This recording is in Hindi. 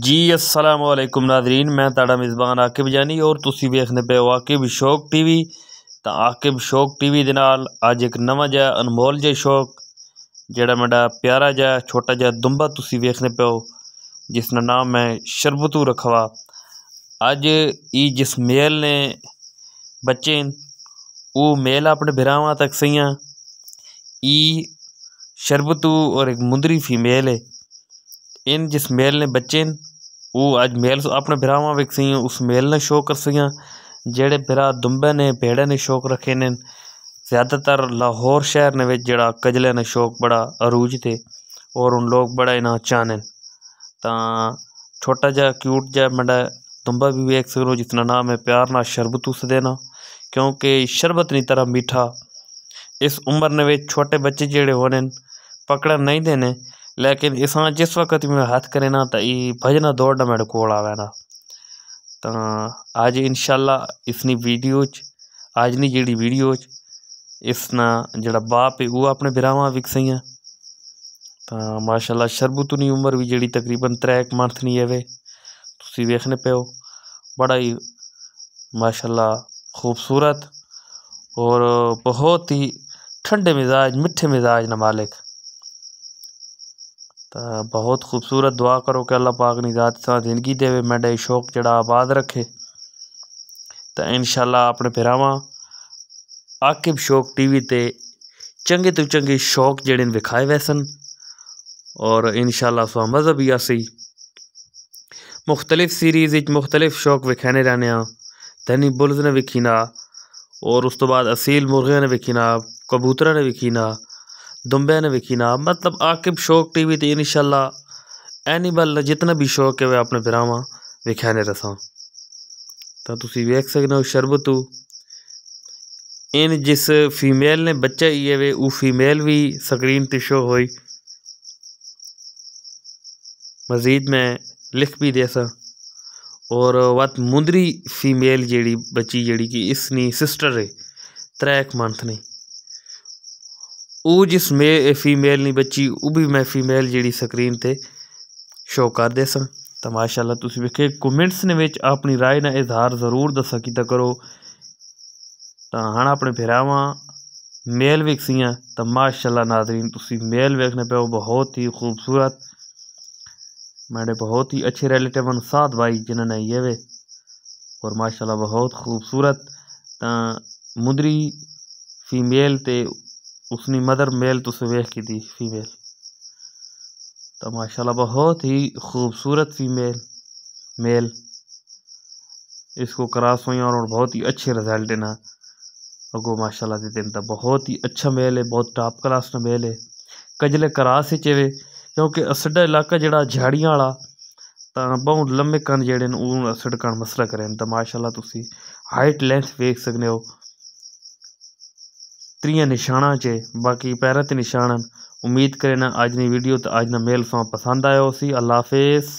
जी असलम नाजरीन मैं ताड़ा मेज़बान आकिब जानी और तुम वेखने पे हो आकेब शौक टी वी तो आकिब शौक टी वी अज एक नवा जहा अनमोल जहा शौक जोड़ा मेरा प्यारा जहा छोटा जहा दुम्बा तुम वेखने पे हो जिसना नाम मैं शरबतू रखवा अज ई जिस मेल ने बच्चे वो मेल अपने बिराव तक सही शरबतू और एक मुंदरी फीमेल है इन जिस मेल ने बच्चे वो अज मेल अपने भ्रावां बिच सियां उस मेल ने शौक रखसियां जेडे भ्रा दुम्बै ने भेड़े ने शौक रखे ने ज़्यादातर लाहौर शहर ने बच्चे जेह्ड़ा कजले ने शौक बड़ा अरूज थे और उन लोग बड़ा इन्हें चाह्ने छोटा जा क्यूट जहा मंडा दुम्बा भी वेख सको जितना नाम है प्यार ना शरबत उस देना क्योंकि शरबत नी तरह मीठा इस उम्र ने छोटे बच्चे जेह्ड़े होने पकड़ पकड़न देने लेकिन इस जिस वक्त मैं हथ करे ना तो ये भजन दौड़ना मेरे को आज इनशाला इसनी वीडियो आज नहीं जी वीडियो ना जो बाप है वह अपने बिरावान विकसई हैं तो माशाला शरबुतनी उम्र भी जी तकरीबन त्रै एक मंथ नहीं आवे तुम वेखने पे हो बड़ा ही माशाला खूबसूरत और बहुत ही ठंडे मिजाज मिठे मिजाज न मालिक तो बहुत खूबसूरत दुआ करो कि अल्लाह पाक निजात जिंदगी देवे मेरा शौक जड़ा आबाद रखे तो इन शाला अपने भरावां आकिब शौक टी वी ते चंगे तो चंगे शौक जड़े विखाए वैसन और इन शाला अस मज़ा भी असी मुख्तलिफ सीरीज़ मुख्तलिफ शौक विखाने रहने धनी बुल्स ने विखीना और उस तो बाद असील मुर्गिया ने विखीना कबूतरा ने विखीना दुम्बे ने दुम्बैन ना मतलब आकिब शौक टी वी इन शाला एनिमल जितना भी शौक है वह अपने बिराव विखाने रसा तो तुम वेख सकते हो शरबतू इन जिस फीमेल ने बच्चा ही है वे वह फीमेल भी स्क्रीन पर शो हो मजीद मैं लिख भी दे सा और वत मुंदरी फीमेल जी बची जी कि इसनी सिस्टर है त्रैक मंथ नहीं ਉਹ ਜਿਸ ਮੇ ਫੀਮੇਲ ਨਹੀਂ ਬੱਚੀ ਉਹ ਵੀ ਮੈਂ ਫੀਮੇਲ ਜਿਹੜੀ ਸਕਰੀਨ ਤੇ ਸ਼ੋ ਕਰਦੇ ਸਾਂ ਤਾਂ ਮਾਸ਼ਾਅੱਲਾ ਤੁਸੀਂ ਵੇਖੇ ਕਮੈਂਟਸ ਨੇ ਵਿੱਚ ਆਪਣੀ رائے ਦਾ ਇਜ਼ਹਾਰ ਜ਼ਰੂਰ ਦੱਸਾ ਕੀਤਾ ਕਰੋ ਤਾਂ ਹਣ ਆਪਣੇ ਭਰਾਵਾਂ ਮੇਲ ਵਿਕਸੀਆਂ ਤਾਂ ਮਾਸ਼ਾਅੱਲਾ ਨਾਜ਼ਰੀਨ ਤੁਸੀਂ ਮੇਲ ਵੇਖਣੇ ਪਏ ਉਹ ਬਹੁਤ ਹੀ ਖੂਬਸੂਰਤ ਹੀ ਅੱਛੇ ਰਿਲੇਟਿਵ ਹਨ ਸਾਥ ਭਾਈ ਜਿਨ੍ਹਾਂ ਨੇ ਇਹ ਵੇ ਔਰ ਮਾਸ਼ਾਅੱਲਾ ਬਹੁਤ ਖੂਬਸੂਰਤ ਤਾਂ मुदरी ਫੀਮੇਲ ਤੇ उसने मदर मेल तो सुबह की थी फीमेल तो माशाल्लाह बहुत ही खूबसूरत फीमेल मेल इसको क्रॉस हुई और बहुत ही अच्छे रिजल्ट ना अगो माशाल्लाह देते तो हैं बहुत ही अच्छा मेल है बहुत टॉप क्लास ना मेल है कजले क्रॉस ही चेवे क्योंकि असडा इलाका जड़ा झाड़ियाँ वाला तो बहुत लम्बे ਕੰਨ जड़े असड कण मसला करें तो माशाला हाइट लेंथ वेख सकने हो टीह निशाना चे बाक़ी पहिरां निशान उम्मीद करें अज की वीडियो तो अज ना मेल सां पसंद आयो हुअसि हाफ़िज़